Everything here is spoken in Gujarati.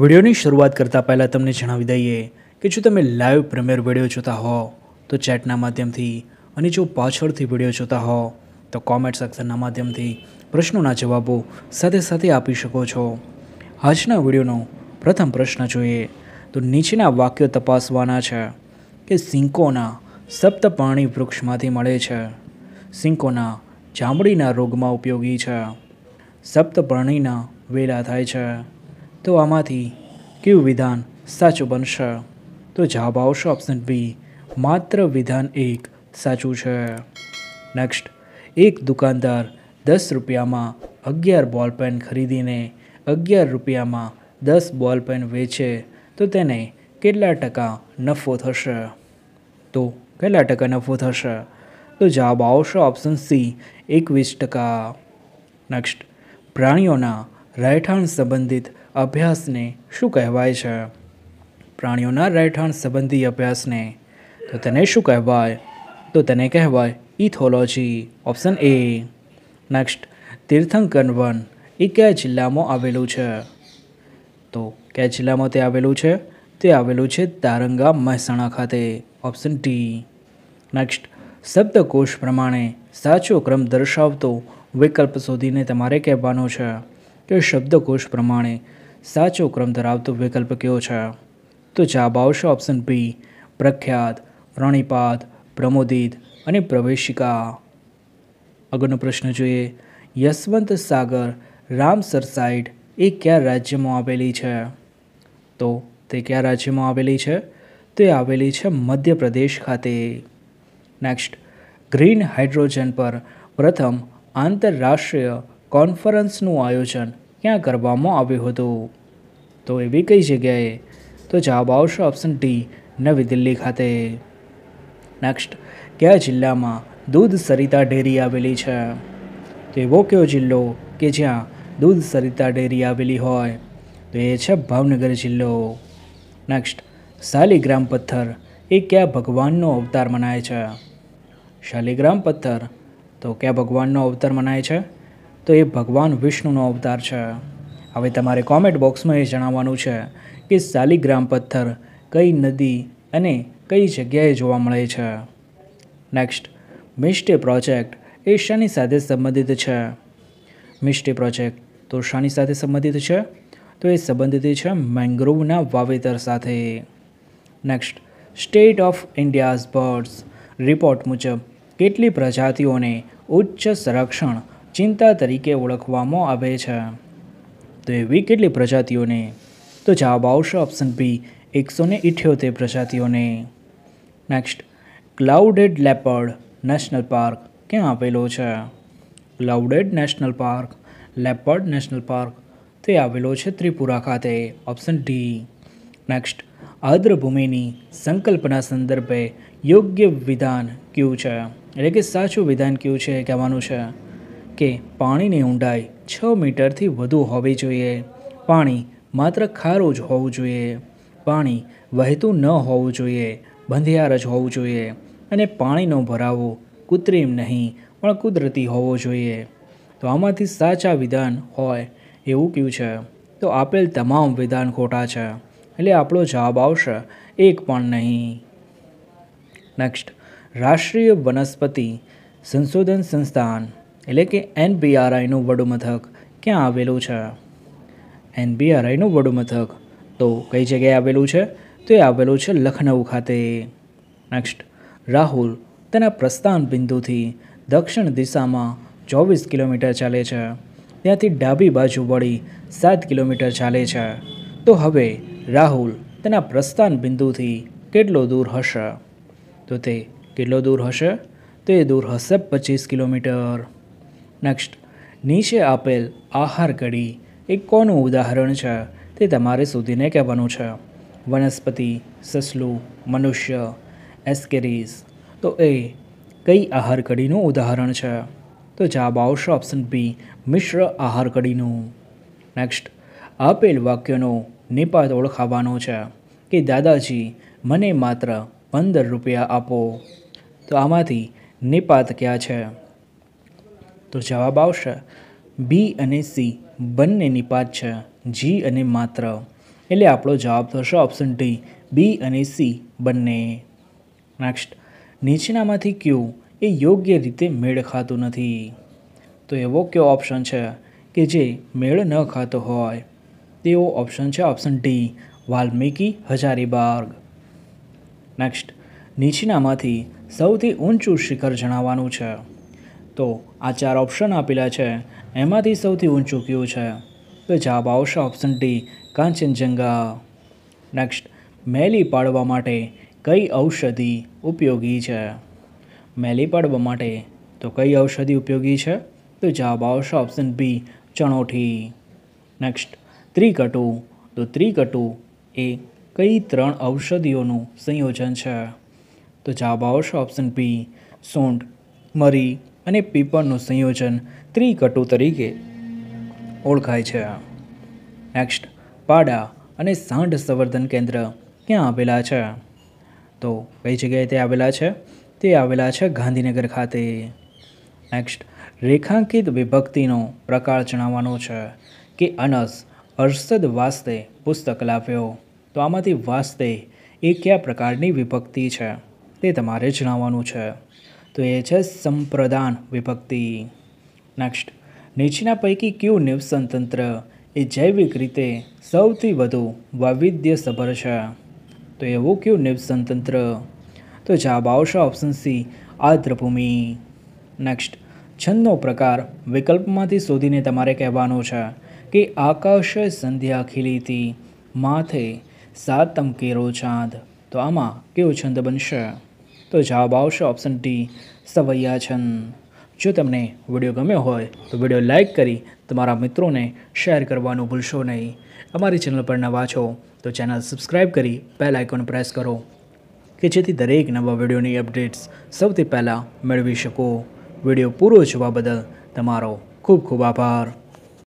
વિડીયોની શરૂઆત કરતાં પહેલાં તમને જણાવી દઈએ કે જો તમે લાઈવ પ્રીમિયર વિડીયો જોતા હો તો ચેટના માધ્યમથી અને જો પાછળથી વિડીયો જોતા હો તો કોમેન્ટ સેક્શનના માધ્યમથી પ્રશ્નોના જવાબો સાથે સાથે આપી શકો છો આજના વિડીયોનો પ્રથમ પ્રશ્ન જોઈએ તો નીચેના વાક્યો તપાસવાના છે કે સિંકોના સપ્તપાણી વૃક્ષમાંથી મળે છે સિંકોના ચામડીના રોગમાં ઉપયોગી છે સપ્તપર્ણીના વેલા થાય છે તો આમાંથી કયું વિધાન સાચું બનશે તો જવાબ આવશે ઓપ્શન બી માત્ર વિધાન એક સાચું છે નેક્સ્ટ એક દુકાનદાર દસ રૂપિયામાં અગિયાર બોલ પેન ખરીદીને અગિયાર રૂપિયામાં દસ બોલ પેન વેચે તો તેને કેટલા ટકા નફો થશે તો કેટલા ટકા નફો થશે તો જવાબ આવશે ઓપ્શન સી એકવીસ ટકા નેક્સ્ટ પ્રાણીઓના રહેઠાણ સંબંધિત અભ્યાસને શું કહેવાય છે પ્રાણીઓના રહેઠાણ સંબંધી અભ્યાસને તો તેને શું કહેવાય તો તેને કહેવાય ઇથોલોજી ઓપ્શન એ નેક્સ્ટ તીર્થંકર વન એ કયા જિલ્લામાં આવેલું છે તો કયા જિલ્લામાં તે આવેલું છે તે આવેલું છે તારંગા મહેસાણા ખાતે ઓપ્શન ટી નેક્સ્ટ શબ્દકોષ પ્રમાણે સાચો ક્રમ દર્શાવતો વિકલ્પ શોધીને તમારે કહેવાનો છે કે શબ્દકોષ પ્રમાણે સાચો ક્રમ ધરાવતો વિકલ્પ કયો છે તો જવાબ આવશે ઓપ્શન બી પ્રખ્યાત પ્રણીપાત પ્રમોદિત અને પ્રવેશિકા આગળનો પ્રશ્ન જોઈએ યશવંત સાગર રામસર સાઇટ એ કયા રાજ્યમાં આવેલી છે તો તે કયા રાજ્યમાં આવેલી છે તે આવેલી છે મધ્યપ્રદેશ ખાતે નેક્સ્ટ ગ્રીન હાઇડ્રોજન પર પ્રથમ આંતરરાષ્ટ્રીય કોન્ફરન્સનું આયોજન ક્યાં કરવામાં આવ્યું હતું તો એવી કઈ જગ્યાએ તો જવાબ આવશે ઓપ્શન ડી નવી દિલ્હી ખાતે નેક્સ્ટ કયા જિલ્લામાં દૂધ સરિતા ડેરી આવેલી છે તો એવો કયો જિલ્લો કે જ્યાં દૂધ સરિતા ડેરી આવેલી હોય તો એ છે ભાવનગર જિલ્લો નેક્સ્ટ શાલિગ્રામ પથ્થર એ કયા ભગવાનનો અવતાર મનાય છે શાલિગ્રામ પથ્થર તો કયા ભગવાનનો અવતાર મનાય છે તો એ ભગવાન વિષ્ણુનો અવતાર છે હવે તમારે કોમેન્ટ બોક્સમાં એ જણાવવાનું છે કે શાલિગ્રામ પથ્થર કઈ નદી અને કઈ જગ્યાએ જોવા મળે છે નેક્સ્ટ મિસ્ટે પ્રોજેક્ટ એ શાની સાથે સંબંધિત છે મિસ્ટે પ્રોજેક્ટ તો શાની સાથે સંબંધિત છે તો એ સંબંધિત છે મેંગ્રોવના વાવેતર સાથે next state of India's birds report મુજબ કેટલી પ્રજાતિઓને ઉચ્ચ સંરક્ષણ ચિંતા તરીકે ઓળખવામાં આવે છે તો એવી કેટલી પ્રજાતિઓને તો જવાબ આવશે ઓપ્શન બી એકસો ને ઇઠ્યોતેર પ્રજાતિઓને next clouded leopard national park ક્યાં આવેલો છે clouded national park leopard national park તે આવેલો છે ત્રિપુરા ખાતે ઓપ્શન ડી નેક્સ્ટ આદ્રભૂમિની સંકલ્પના સંદર્ભે યોગ્ય વિધાન કયું છે એટલે કે સાચું વિધાન કયું છે કહેવાનું છે કે પાણીની ઊંડાઈ છ મીટરથી વધુ હોવી જોઈએ પાણી માત્ર ખારું જ હોવું જોઈએ પાણી વહેતું ન હોવું જોઈએ બંધિયાર જ હોવું જોઈએ અને પાણીનો ભરાવો કૃત્રિમ નહીં પણ કુદરતી હોવો જોઈએ તો આમાંથી સાચા વિધાન હોય એવું કયું છે તો આપેલ તમામ વિધાન ખોટા છે એટલે આપણો જવાબ આવશે એક પણ નહીં નેક્સ્ટ રાષ્ટ્રીય વનસ્પતિ સંશોધન સંસ્થાન એટલે કે એનબીઆરઆઈનું મથક ક્યાં આવેલું છે એનબીઆરઆઈનું મથક તો કઈ જગ્યાએ આવેલું છે તો એ આવેલું છે લખનઉ ખાતે નેક્સ્ટ રાહુલ તેના પ્રસ્થાન બિંદુથી દક્ષિણ દિશામાં ચોવીસ કિલોમીટર ચાલે છે ત્યાંથી ડાબી બાજુ વળી સાત કિલોમીટર ચાલે છે તો હવે રાહુલ તેના પ્રસ્થાન બિંદુથી કેટલો દૂર હશે તો તે કેટલો દૂર હશે તો એ દૂર હશે પચીસ કિલોમીટર નેક્સ્ટ નીચે આપેલ આહાર કડી એ કોનું ઉદાહરણ છે તે તમારે સુધીને કહેવાનું છે વનસ્પતિ સસલું મનુષ્ય એસ્કેરીસ તો એ કઈ આહાર કડીનું ઉદાહરણ છે તો જવાબ આવશે ઓપ્શન બી મિશ્ર આહાર કડીનું નેક્સ્ટ આપેલ વાક્યનો નિપાત ઓળખાવાનો છે કે દાદાજી મને માત્ર પંદર રૂપિયા આપો તો આમાંથી નિપાત ક્યાં છે તો જવાબ આવશે બી અને સી બંને નિપાત છે જી અને માત્ર એટલે આપણો જવાબ થશે ઓપ્શન ડી બી અને સી બંને નેક્સ્ટ નીચેનામાંથી ક્યુ એ યોગ્ય રીતે મેળ ખાતું નથી તો એવો કયો ઓપ્શન છે કે જે મેળ ન ખાતો હોય તેવો ઓપ્શન છે option D Valmiki Hazaribagh next નીચેનામાંથી સૌથી ઊંચું શિખર જણાવવાનું છે તો આ ચાર ઓપ્શન આપેલા છે એમાંથી સૌથી ઊંચું કયું છે તો જવાબ આવશે ઓપ્શન ડી કાંચનજંગા નેક્સ્ટ મેલી પાડવા માટે કઈ ઔષધિ ઉપયોગી છે મેલી પાડવા માટે તો કઈ ઔષધિ ઉપયોગી છે તો જવાબ આવશે ઓપ્શન બી ચણોઠી નેક્સ્ટ ત્રિકટુ તો ત્રિકટુ એ કઈ ત્રણ ઔષધિઓનું સંયોજન છે તો જવાબ આવશે ઓપ્શન બી સૂંઢ મરી અને પીપળનું સંયોજન ત્રિકટુ તરીકે ઓળખાય છે નેક્સ્ટ પાડા અને સાંઢ સંવર્ધન કેન્દ્ર ક્યાં આવેલા છે તો કઈ જગ્યાએ તે આવેલા છે તે આવેલા છે ગાંધીનગર ખાતે નેક્સ્ટ રેખાંકિત વિભક્તિનો પ્રકાર જણાવવાનો છે કે અનસ હર્ષદ વાસ્તે પુસ્તક લાવ્યો તો આમાંથી વાસ્તે એ કયા પ્રકારની વિભક્તિ છે તે તમારે જણાવવાનું છે તો એ છે સંપ્રદાન વિભક્તિ નેક્સ્ટ નીચેના પૈકી કયું નિવસનતંત્ર એ જૈવિક રીતે સૌથી વધુ વૈવિધ્યસભર છે તો એવું કયું નિવસનતંત્ર તો જવાબ આવશે ઓપ્શન સી આદ્રભૂમિ નેક્સ્ટ છંદનો પ્રકાર વિકલ્પમાંથી શોધીને તમારે કહેવાનો છે કે આકાશ સંધ્યા ખીલીતી માથે સાતમ કેરો ચાંદ તો આમાં કેવો છંદ બનશે તો જવાબ આવશે ઓપ્શન ટી સવૈયા છંદ જો તમને વિડીયો ગમ્યો હોય તો વિડીયો લાઇક કરી તમારા મિત્રોને શેર કરવાનું ભૂલશો નહીં અમારી ચેનલ પર નવા છો તો ચેનલ સબસ્ક્રાઈબ કરી બેલ આઇકોન પ્રેસ કરો કે જેથી દરેક નવા વિડીયોની અપડેટ્સ સૌથી પહેલાં મેળવી શકો વિડીયો પૂરો જોવા બદલ તમારો ખૂબ ખૂબ આભાર